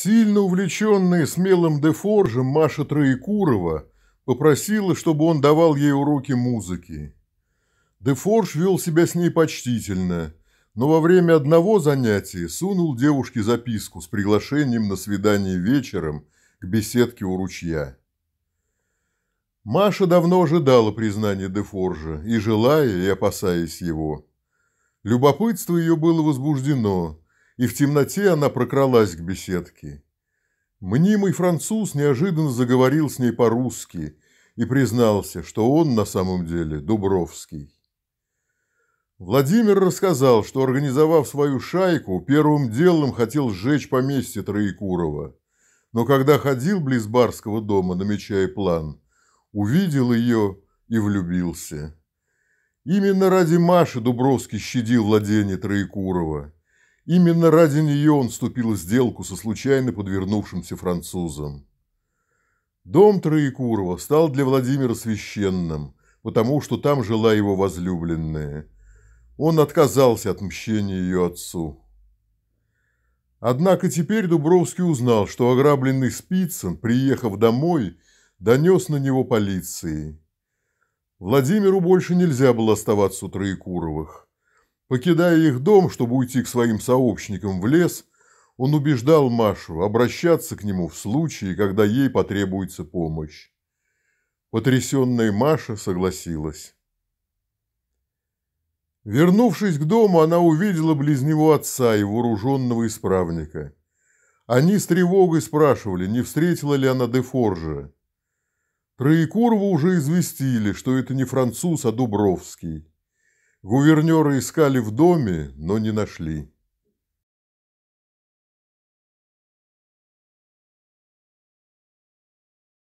Сильно увлеченная смелым Дефоржем Маша Троекурова попросила, чтобы он давал ей уроки музыки. Дефорж вел себя с ней почтительно, но во время одного занятия сунул девушке записку с приглашением на свидание вечером к беседке у ручья. Маша давно ожидала признания Дефоржа, и желая, и опасаясь его. Любопытство ее было возбуждено – и в темноте она прокралась к беседке. Мнимый француз неожиданно заговорил с ней по-русски и признался, что он на самом деле Дубровский. Владимир рассказал, что, организовав свою шайку, первым делом хотел сжечь поместье Троекурова. Но когда ходил близ барского дома, намечая план, увидел ее и влюбился. Именно ради Маши Дубровский щадил владение Троекурова. Именно ради нее он вступил в сделку со случайно подвернувшимся французом. Дом Троекурова стал для Владимира священным, потому что там жила его возлюбленная. Он отказался от мщения ее отцу. Однако теперь Дубровский узнал, что ограбленный Спицын, приехав домой, донес на него полиции. Владимиру больше нельзя было оставаться у Троекуровых. Покидая их дом, чтобы уйти к своим сообщникам в лес, он убеждал Машу обращаться к нему в случае, когда ей потребуется помощь. Потрясенная Маша согласилась. Вернувшись к дому, она увидела близ него отца и вооруженного исправника. Они с тревогой спрашивали, не встретила ли она Дефоржа. Троекурова уже известили, что это не француз, а Дубровский. Гувернера искали в доме, но не нашли.